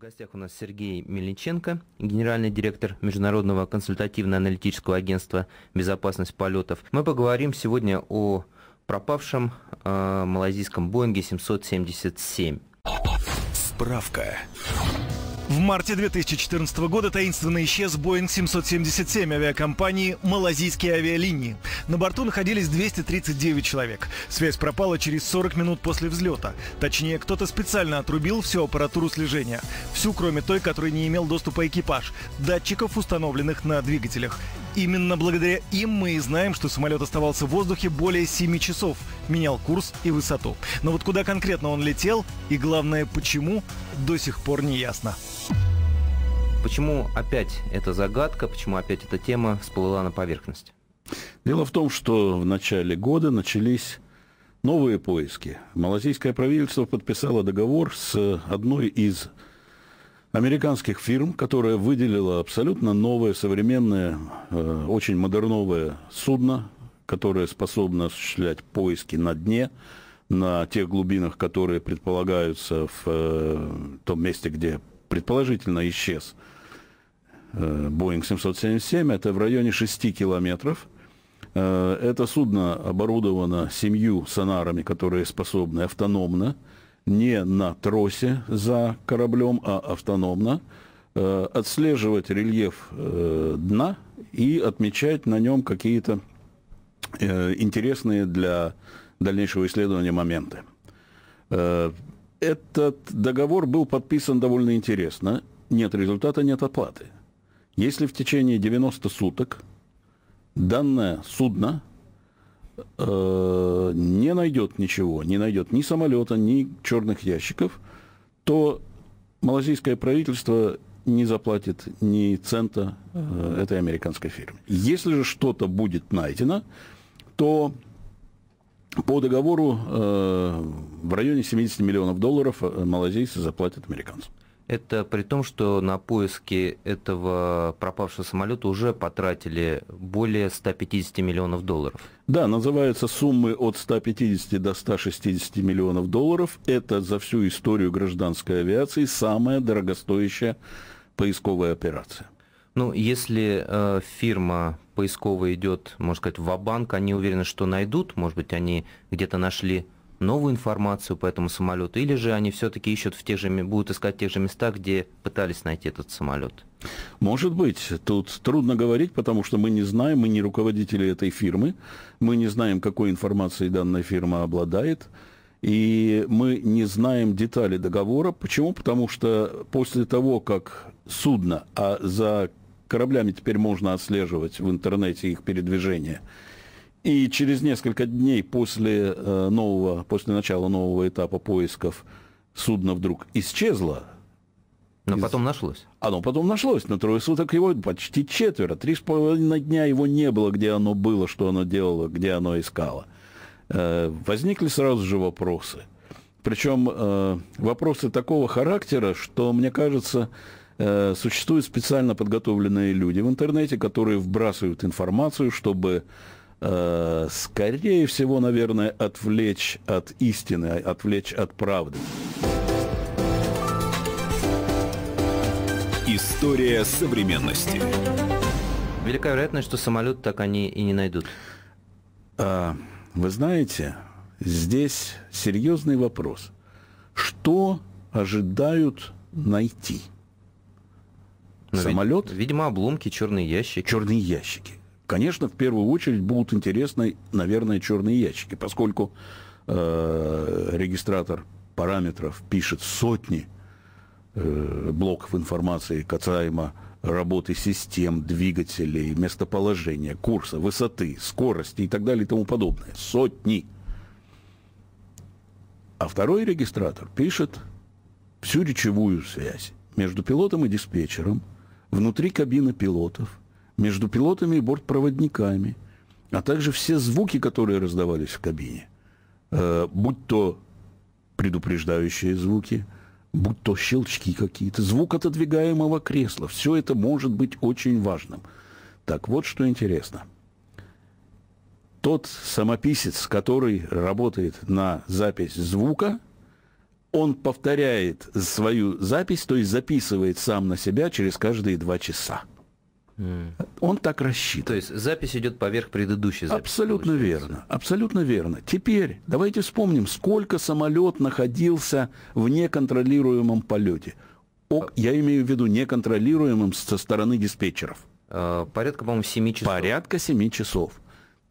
гостях у нас Сергей Мельниченко, генеральный директор Международного консультативно-аналитического агентства «Безопасность полетов». Мы поговорим сегодня о пропавшем э, малазийском «Боинге 777». Справка. В марте 2014 года таинственно исчез Boeing 777 авиакомпании «Малазийские авиалинии». На борту находились 239 человек. Связь пропала через 40 минут после взлета. Точнее, кто-то специально отрубил всю аппаратуру слежения. Всю, кроме той, которой не имел доступа экипаж. Датчиков, установленных на двигателях. Именно благодаря им мы и знаем, что самолет оставался в воздухе более 7 часов, менял курс и высоту. Но вот куда конкретно он летел и, главное, почему, до сих пор не ясно. Почему опять эта загадка, почему опять эта тема всплыла на поверхность? Дело в том, что в начале года начались новые поиски. Малазийское правительство подписало договор с одной из американских фирм, которая выделила абсолютно новое, современное, э, очень модерновое судно, которое способно осуществлять поиски на дне, на тех глубинах, которые предполагаются в э, том месте, где предположительно исчез э, Boeing 777, это в районе 6 километров. Э, это судно оборудовано семью сонарами, которые способны автономно не на тросе за кораблем, а автономно, э, отслеживать рельеф э, дна и отмечать на нем какие-то э, интересные для дальнейшего исследования моменты. Э, этот договор был подписан довольно интересно. Нет результата, нет оплаты. Если в течение 90 суток данное судно Э, не найдет ничего, не найдет ни самолета, ни черных ящиков, то малазийское правительство не заплатит ни цента э, этой американской фирме. Если же что-то будет найдено, то по договору э, в районе 70 миллионов долларов малазийцы заплатят американцам. Это при том, что на поиски этого пропавшего самолета уже потратили более 150 миллионов долларов. Да, называются суммы от 150 до 160 миллионов долларов. Это за всю историю гражданской авиации самая дорогостоящая поисковая операция. Ну, если э, фирма поисковая идет, можно сказать, в банк они уверены, что найдут, может быть, они где-то нашли новую информацию по этому самолету, или же они все-таки ищут в тех же, будут искать в тех же местах, где пытались найти этот самолет? Может быть, тут трудно говорить, потому что мы не знаем, мы не руководители этой фирмы, мы не знаем, какой информацией данная фирма обладает, и мы не знаем детали договора. Почему? Потому что после того, как судно, а за кораблями теперь можно отслеживать в интернете их передвижение – и через несколько дней после, э, нового, после начала нового этапа поисков судно вдруг исчезло. Но из... потом нашлось. Оно потом нашлось. На трое суток его почти четверо. Три с половиной дня его не было, где оно было, что оно делало, где оно искало. Э, возникли сразу же вопросы. Причем э, вопросы такого характера, что, мне кажется, существуют специально подготовленные люди в интернете, которые вбрасывают информацию, чтобы Э, скорее всего, наверное, отвлечь от истины, отвлечь от правды. История современности. Велика вероятность, что самолет так они и не найдут. А, вы знаете, здесь серьезный вопрос. Что ожидают найти? Но ну, самолет? Вид, видимо, обломки, черные ящики. Черные ящики конечно, в первую очередь будут интересны, наверное, черные ящики, поскольку э, регистратор параметров пишет сотни э, блоков информации касаемо работы систем, двигателей, местоположения, курса, высоты, скорости и так далее и тому подобное. Сотни. А второй регистратор пишет всю речевую связь между пилотом и диспетчером, внутри кабины пилотов, между пилотами и бортпроводниками, а также все звуки, которые раздавались в кабине, э, будь то предупреждающие звуки, будь то щелчки какие-то, звук отодвигаемого кресла, все это может быть очень важным. Так вот, что интересно. Тот самописец, который работает на запись звука – он повторяет свою запись, то есть записывает сам на себя через каждые два часа. Mm. Он так рассчитан. То есть запись идет поверх предыдущей записи. Абсолютно получается. верно. Абсолютно верно. Теперь давайте вспомним, сколько самолет находился в неконтролируемом полете. О, а я имею в виду неконтролируемым со стороны диспетчеров. А, порядка, по-моему, 7 часов. Порядка 7 часов.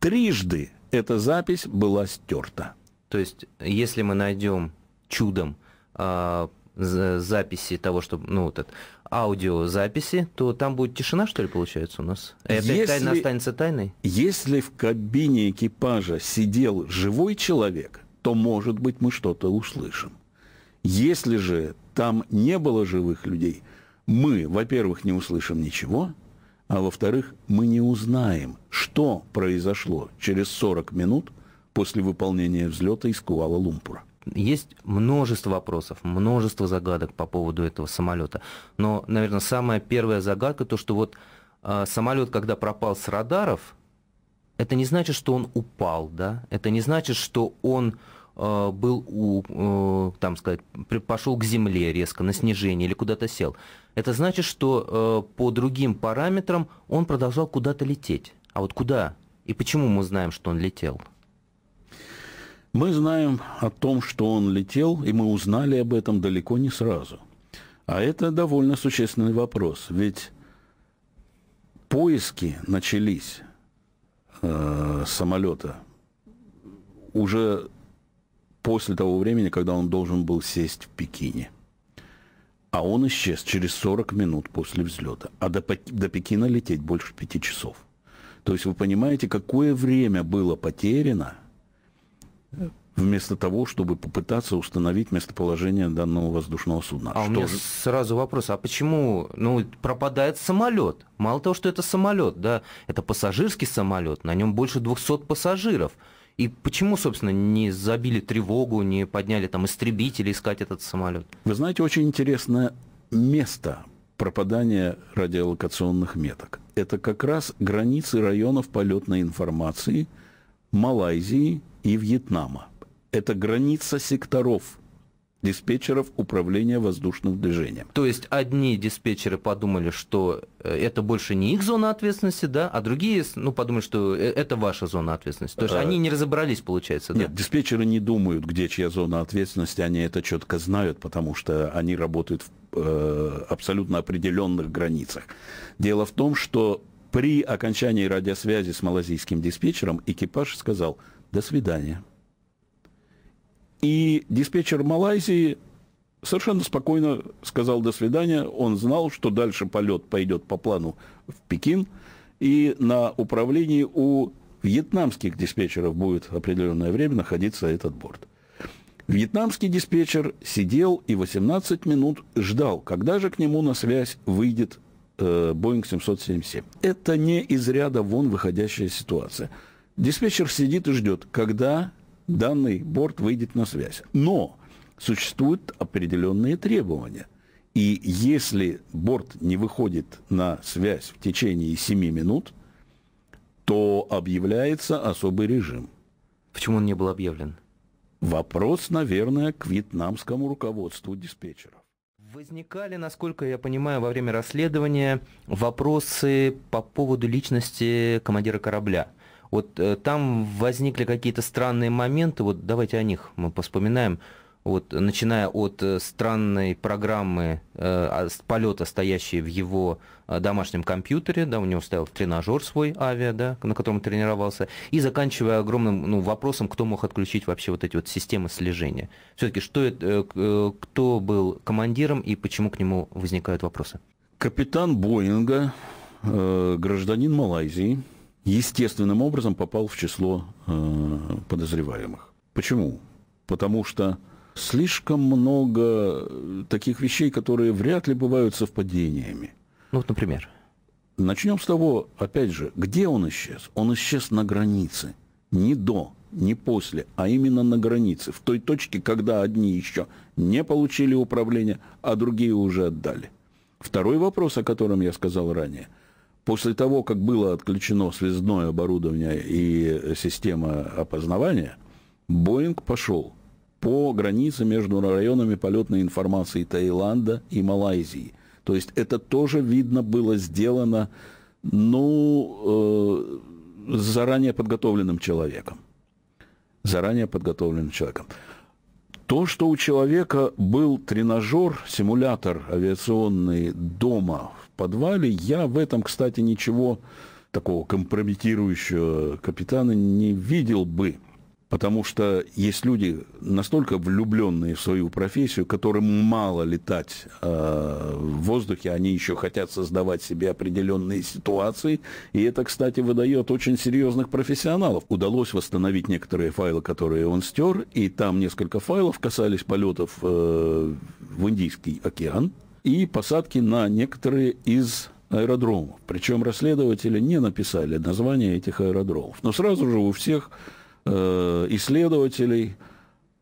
Трижды эта запись была стерта. То есть, если мы найдем чудом э, записи того, что, ну, вот этот, аудиозаписи, то там будет тишина, что ли, получается у нас? Это если, тайна останется тайной? Если в кабине экипажа сидел живой человек, то, может быть, мы что-то услышим. Если же там не было живых людей, мы, во-первых, не услышим ничего, а во-вторых, мы не узнаем, что произошло через 40 минут после выполнения взлета из Куала-Лумпура. Есть множество вопросов, множество загадок по поводу этого самолета. Но, наверное, самая первая загадка, то что вот э, самолет, когда пропал с радаров, это не значит, что он упал, да? Это не значит, что он э, был, у, э, там сказать, пошел к земле резко на снижение или куда-то сел. Это значит, что э, по другим параметрам он продолжал куда-то лететь. А вот куда и почему мы знаем, что он летел? Мы знаем о том, что он летел, и мы узнали об этом далеко не сразу. А это довольно существенный вопрос, ведь поиски начались э, самолета уже после того времени, когда он должен был сесть в Пекине. А он исчез через 40 минут после взлета. А до, до Пекина лететь больше пяти часов. То есть вы понимаете, какое время было потеряно – вместо того, чтобы попытаться установить местоположение данного воздушного судна. А что у меня же... сразу вопрос, а почему ну, пропадает самолет? Мало того, что это самолет, да, это пассажирский самолет, на нем больше 200 пассажиров. И почему, собственно, не забили тревогу, не подняли там истребители искать этот самолет? Вы знаете, очень интересное место пропадания радиолокационных меток. Это как раз границы районов полетной информации Малайзии и Вьетнама это граница секторов диспетчеров управления воздушным движением. То есть одни диспетчеры подумали, что э, это больше не их зона ответственности, да, а другие, ну, подумали, что э, это ваша зона ответственности. То есть а... они не разобрались, получается, да? Нет, диспетчеры не думают, где чья зона ответственности, они это четко знают, потому что они работают в э, абсолютно определенных границах. Дело в том, что при окончании радиосвязи с малазийским диспетчером экипаж сказал «до свидания». И диспетчер Малайзии совершенно спокойно сказал «до свидания». Он знал, что дальше полет пойдет по плану в Пекин, и на управлении у вьетнамских диспетчеров будет определенное время находиться этот борт. Вьетнамский диспетчер сидел и 18 минут ждал, когда же к нему на связь выйдет э, 777. Это не из ряда вон выходящая ситуация. Диспетчер сидит и ждет, когда данный борт выйдет на связь. Но существуют определенные требования. И если борт не выходит на связь в течение 7 минут, то объявляется особый режим. Почему он не был объявлен? Вопрос, наверное, к вьетнамскому руководству диспетчеров. Возникали, насколько я понимаю, во время расследования вопросы по поводу личности командира корабля. Вот э, там возникли какие-то странные моменты, вот давайте о них мы поспоминаем. Вот, начиная от э, странной программы э, а, полета, стоящей в его э, домашнем компьютере, да, у него стоял тренажер свой авиа, да, на котором тренировался, и заканчивая огромным ну, вопросом, кто мог отключить вообще вот эти вот системы слежения. Все-таки что это, э, кто был командиром и почему к нему возникают вопросы? Капитан Боинга, э, гражданин Малайзии, естественным образом попал в число э, подозреваемых. Почему? Потому что слишком много э, таких вещей, которые вряд ли бывают совпадениями. Ну вот, например. Начнем с того, опять же, где он исчез? Он исчез на границе. Не до, не после, а именно на границе. В той точке, когда одни еще не получили управление, а другие уже отдали. Второй вопрос, о котором я сказал ранее – После того, как было отключено связное оборудование и э, система опознавания, Боинг пошел по границе между районами полетной информации Таиланда и Малайзии. То есть это тоже, видно, было сделано, ну, э, заранее подготовленным человеком. Заранее подготовленным человеком. То, что у человека был тренажер, симулятор авиационный дома подвале. Я в этом, кстати, ничего такого компрометирующего капитана не видел бы. Потому что есть люди, настолько влюбленные в свою профессию, которым мало летать э, в воздухе, они еще хотят создавать себе определенные ситуации. И это, кстати, выдает очень серьезных профессионалов. Удалось восстановить некоторые файлы, которые он стер, и там несколько файлов касались полетов э, в Индийский океан и посадки на некоторые из аэродромов. Причем расследователи не написали название этих аэродромов. Но сразу же у всех э, исследователей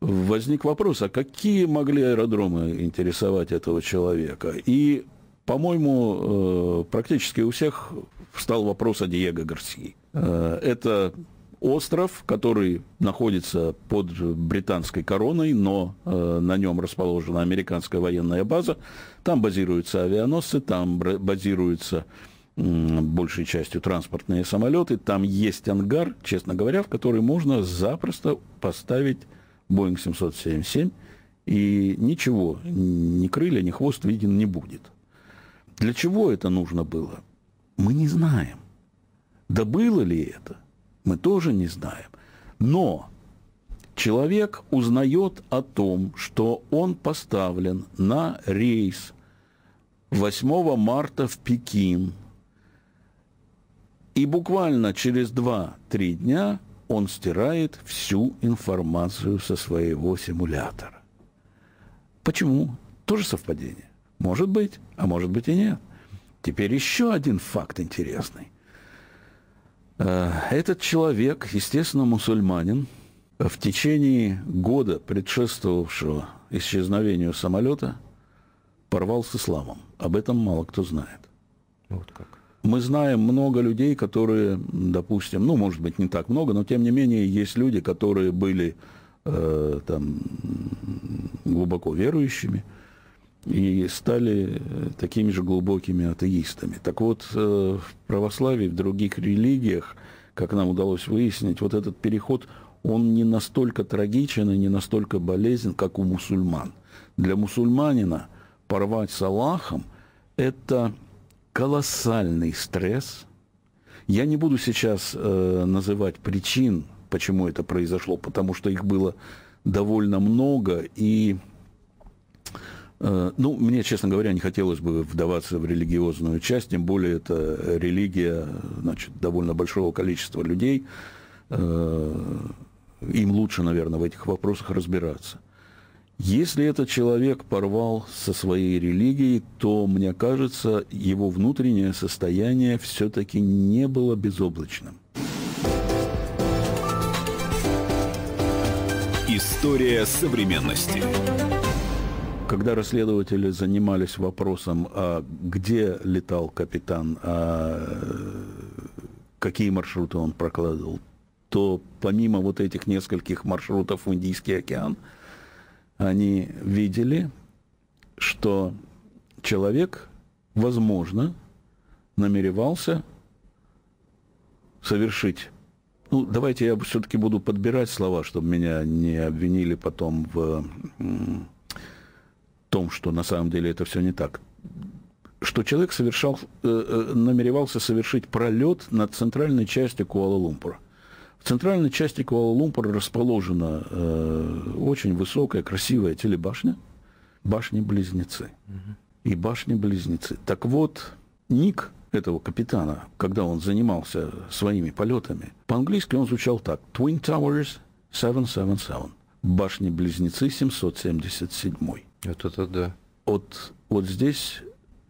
возник вопрос, а какие могли аэродромы интересовать этого человека? И, по-моему, э, практически у всех встал вопрос о Диего Гарсии. Э, это остров, который находится под британской короной, но э, на нем расположена американская военная база. Там базируются авианосцы, там базируются э, большей частью транспортные самолеты. Там есть ангар, честно говоря, в который можно запросто поставить Boeing 777. И ничего, ни крылья, ни хвост виден не будет. Для чего это нужно было? Мы не знаем. Да было ли это? мы тоже не знаем. Но человек узнает о том, что он поставлен на рейс 8 марта в Пекин, и буквально через 2-3 дня он стирает всю информацию со своего симулятора. Почему? Тоже совпадение. Может быть, а может быть и нет. Теперь еще один факт интересный – Э, этот человек, естественно, мусульманин, в течение года, предшествовавшего исчезновению самолета, порвал с исламом. Об этом мало кто знает. Вот как. Мы знаем много людей, которые, допустим, ну, может быть, не так много, но тем не менее есть люди, которые были э, там глубоко верующими, и стали э, такими же глубокими атеистами. Так вот, э, в православии, в других религиях, как нам удалось выяснить, вот этот переход, он не настолько трагичен и не настолько болезнен, как у мусульман. Для мусульманина порвать с Аллахом – это колоссальный стресс. Я не буду сейчас э, называть причин, почему это произошло, потому что их было довольно много, и Э, ну, мне, честно говоря, не хотелось бы вдаваться в религиозную часть, тем более это религия значит, довольно большого количества людей. Э, им лучше, наверное, в этих вопросах разбираться. Если этот человек порвал со своей религией, то, мне кажется, его внутреннее состояние все-таки не было безоблачным. История современности. Когда расследователи занимались вопросом, а где летал капитан, а какие маршруты он прокладывал, то помимо вот этих нескольких маршрутов в Индийский океан, они видели, что человек, возможно, намеревался совершить. Ну, давайте я все-таки буду подбирать слова, чтобы меня не обвинили потом в том, что на самом деле это все не так, что человек совершал, э, э, намеревался совершить пролет над центральной частью Куала-Лумпура. В центральной части Куала-Лумпура расположена э, очень высокая, красивая телебашня, башни-близнецы. И башни-близнецы. Так вот, ник этого капитана, когда он занимался своими полетами, по-английски он звучал так. Twin Towers 777. Башни-близнецы 777. Вот это да. Вот, вот здесь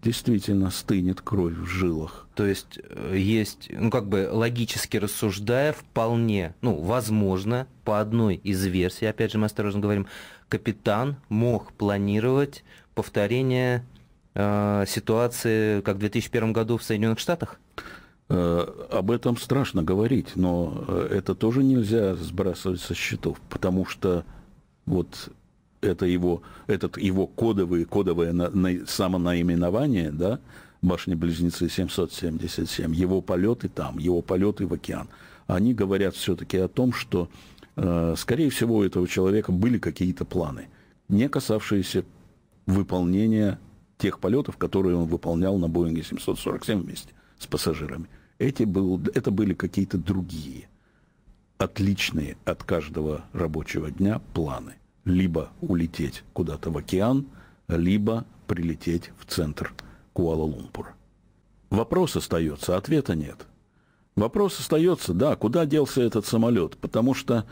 действительно стынет кровь в жилах. То есть э, есть, ну как бы логически рассуждая, вполне, ну возможно, по одной из версий, опять же мы осторожно говорим, капитан мог планировать повторение э, ситуации, как в 2001 году в Соединенных Штатах? Э, об этом страшно говорить, но э, это тоже нельзя сбрасывать со счетов, потому что вот это его, этот его кодовый, кодовое на, на, самонаименование, да, башни-близнецы 777, его полеты там, его полеты в океан, они говорят все-таки о том, что, э, скорее всего, у этого человека были какие-то планы, не касавшиеся выполнения тех полетов, которые он выполнял на Боинге 747 вместе с пассажирами. Эти был, это были какие-то другие, отличные от каждого рабочего дня планы либо улететь куда-то в океан, либо прилететь в центр Куала-Лумпура. Вопрос остается, ответа нет. Вопрос остается, да, куда делся этот самолет, потому что,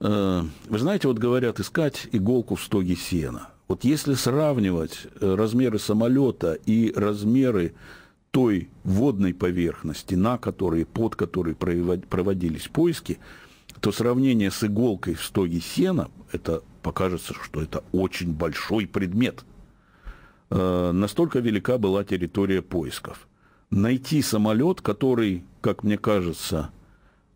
э, вы знаете, вот говорят, искать иголку в стоге сена. Вот если сравнивать э, размеры самолета и размеры той водной поверхности, на которой, под которой проводились поиски, то сравнение с иголкой в стоге сена, это покажется, что это очень большой предмет. Э, настолько велика была территория поисков. Найти самолет, который, как мне кажется,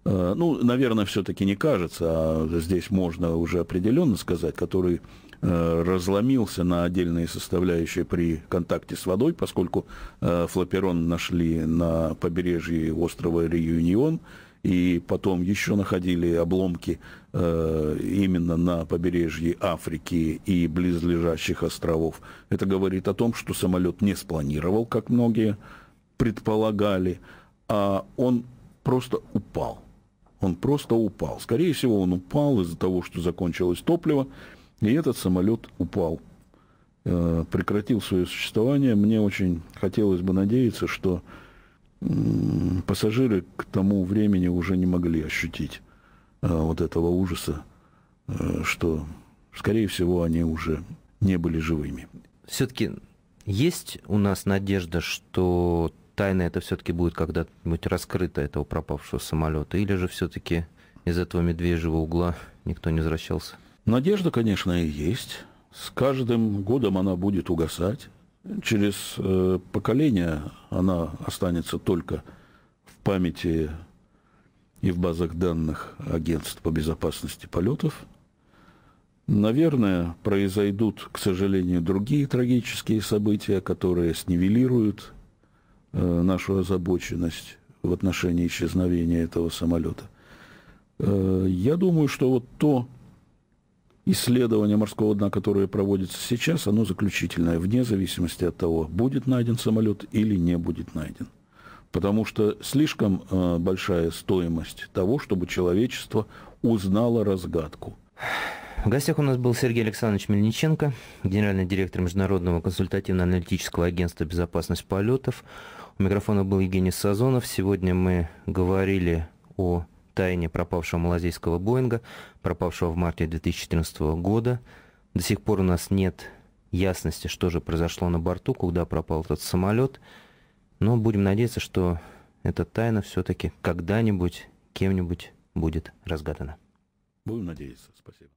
э, ну, наверное, все-таки не кажется, а здесь можно уже определенно сказать, который э, разломился на отдельные составляющие при контакте с водой, поскольку флаперон нашли на побережье острова Реюнион, и потом еще находили обломки э, именно на побережье Африки и близлежащих островов. Это говорит о том, что самолет не спланировал, как многие предполагали, а он просто упал. Он просто упал. Скорее всего, он упал из-за того, что закончилось топливо, и этот самолет упал, э, прекратил свое существование. Мне очень хотелось бы надеяться, что пассажиры к тому времени уже не могли ощутить э, вот этого ужаса, э, что, скорее всего, они уже не были живыми. Все-таки есть у нас надежда, что тайна это все-таки будет когда-нибудь раскрыта, этого пропавшего самолета, или же все-таки из этого медвежьего угла никто не возвращался? Надежда, конечно, и есть. С каждым годом она будет угасать через э, поколение она останется только в памяти и в базах данных агентств по безопасности полетов. Наверное, произойдут, к сожалению, другие трагические события, которые снивелируют э, нашу озабоченность в отношении исчезновения этого самолета. Э, я думаю, что вот то исследование морского дна, которое проводится сейчас, оно заключительное, вне зависимости от того, будет найден самолет или не будет найден. Потому что слишком э, большая стоимость того, чтобы человечество узнало разгадку. В гостях у нас был Сергей Александрович Мельниченко, генеральный директор Международного консультативно-аналитического агентства «Безопасность полетов». У микрофона был Евгений Сазонов. Сегодня мы говорили о тайне пропавшего малазийского Боинга, пропавшего в марте 2014 года. До сих пор у нас нет ясности, что же произошло на борту, куда пропал этот самолет. Но будем надеяться, что эта тайна все-таки когда-нибудь кем-нибудь будет разгадана. Будем надеяться. Спасибо.